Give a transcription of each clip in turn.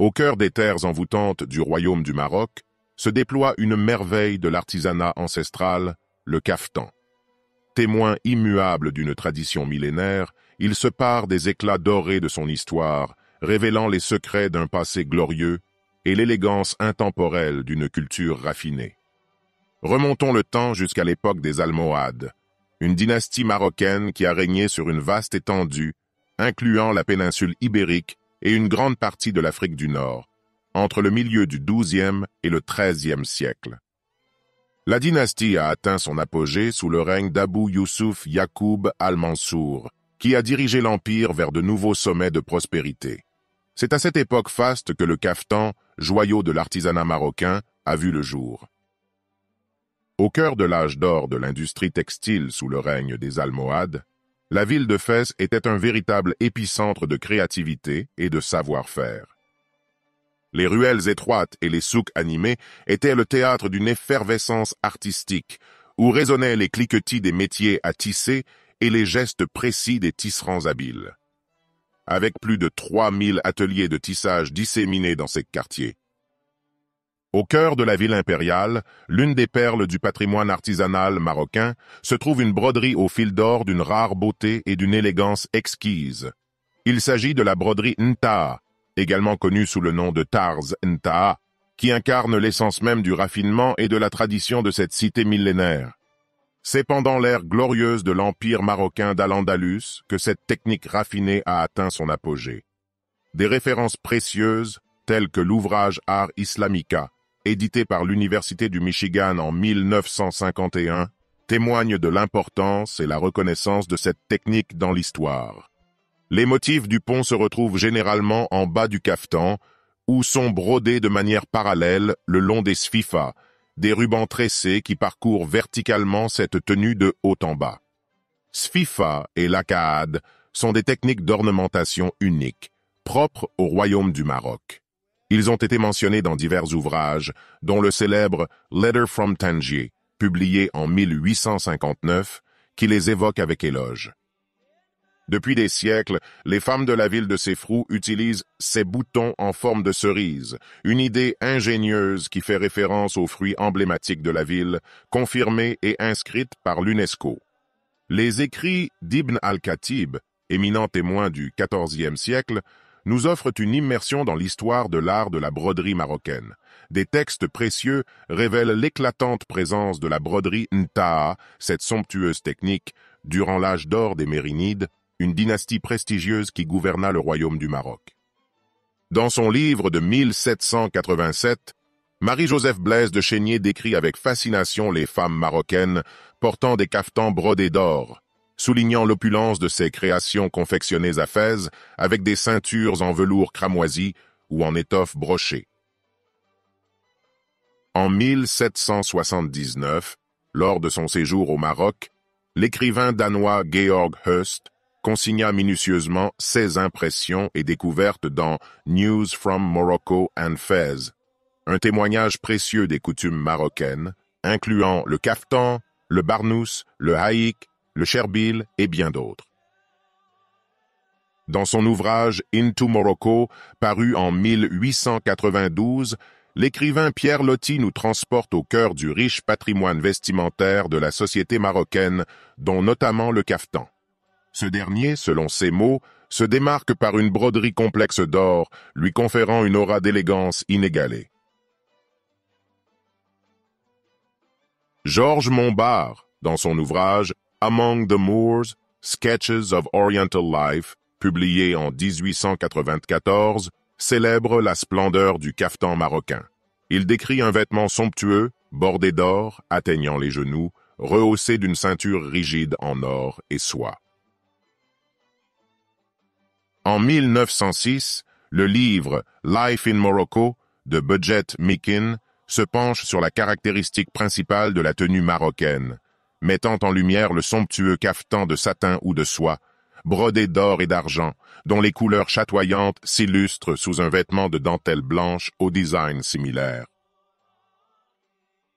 Au cœur des terres envoûtantes du royaume du Maroc, se déploie une merveille de l'artisanat ancestral, le caftan. Témoin immuable d'une tradition millénaire, il se pare des éclats dorés de son histoire, révélant les secrets d'un passé glorieux et l'élégance intemporelle d'une culture raffinée. Remontons le temps jusqu'à l'époque des Almohades, une dynastie marocaine qui a régné sur une vaste étendue, incluant la péninsule ibérique et une grande partie de l'Afrique du Nord, entre le milieu du XIIe et le XIIIe siècle. La dynastie a atteint son apogée sous le règne d'Abu Yusuf Yaqub al-Mansour, qui a dirigé l'empire vers de nouveaux sommets de prospérité. C'est à cette époque faste que le caftan, joyau de l'artisanat marocain, a vu le jour. Au cœur de l'âge d'or de l'industrie textile sous le règne des Almohades, la ville de Fès était un véritable épicentre de créativité et de savoir-faire. Les ruelles étroites et les souks animés étaient le théâtre d'une effervescence artistique, où résonnaient les cliquetis des métiers à tisser et les gestes précis des tisserands habiles. Avec plus de 3000 ateliers de tissage disséminés dans ces quartiers, au cœur de la ville impériale, l'une des perles du patrimoine artisanal marocain, se trouve une broderie au fil d'or d'une rare beauté et d'une élégance exquise. Il s'agit de la broderie Nta'a, également connue sous le nom de Tarz Nta'a, qui incarne l'essence même du raffinement et de la tradition de cette cité millénaire. C'est pendant l'ère glorieuse de l'empire marocain d'Al-Andalus que cette technique raffinée a atteint son apogée. Des références précieuses, telles que l'ouvrage Art Islamica, édité par l'Université du Michigan en 1951, témoigne de l'importance et la reconnaissance de cette technique dans l'histoire. Les motifs du pont se retrouvent généralement en bas du caftan, ou sont brodés de manière parallèle le long des sfifa, des rubans tressés qui parcourent verticalement cette tenue de haut en bas. Sfifa et l'akaad sont des techniques d'ornementation uniques, propres au royaume du Maroc. Ils ont été mentionnés dans divers ouvrages, dont le célèbre Letter from Tangier, publié en 1859, qui les évoque avec éloge. Depuis des siècles, les femmes de la ville de Séfrou utilisent ces boutons en forme de cerise, une idée ingénieuse qui fait référence aux fruits emblématiques de la ville, confirmée et inscrite par l'UNESCO. Les écrits d'Ibn al-Khatib, éminent témoin du XIVe siècle, nous offrent une immersion dans l'histoire de l'art de la broderie marocaine. Des textes précieux révèlent l'éclatante présence de la broderie ntaa, cette somptueuse technique, durant l'âge d'or des Mérinides, une dynastie prestigieuse qui gouverna le royaume du Maroc. Dans son livre de 1787, Marie-Joseph Blaise de Chénier décrit avec fascination les femmes marocaines portant des caftans brodés d'or, soulignant l'opulence de ses créations confectionnées à Fès avec des ceintures en velours cramoisi ou en étoffe brochée. En 1779, lors de son séjour au Maroc, l'écrivain danois Georg Hust consigna minutieusement ses impressions et découvertes dans News from Morocco and Fez, un témoignage précieux des coutumes marocaines, incluant le caftan, le barnous, le haïk, le Cherbil et bien d'autres. Dans son ouvrage Into Morocco, paru en 1892, l'écrivain Pierre Loti nous transporte au cœur du riche patrimoine vestimentaire de la société marocaine, dont notamment le caftan. Ce dernier, selon ses mots, se démarque par une broderie complexe d'or, lui conférant une aura d'élégance inégalée. Georges Montbar, dans son ouvrage Among the Moors, Sketches of Oriental Life, publié en 1894, célèbre la splendeur du caftan marocain. Il décrit un vêtement somptueux, bordé d'or, atteignant les genoux, rehaussé d'une ceinture rigide en or et soie. En 1906, le livre Life in Morocco de Budget Mikin se penche sur la caractéristique principale de la tenue marocaine, mettant en lumière le somptueux cafetan de satin ou de soie, brodé d'or et d'argent, dont les couleurs chatoyantes s'illustrent sous un vêtement de dentelle blanche au design similaire.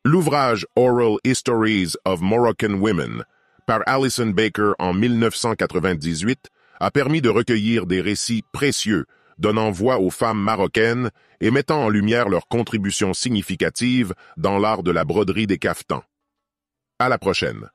L'ouvrage Oral Histories of Moroccan Women par Alison Baker en 1998 a permis de recueillir des récits précieux donnant voix aux femmes marocaines et mettant en lumière leur contribution significative dans l'art de la broderie des caftans. À la prochaine.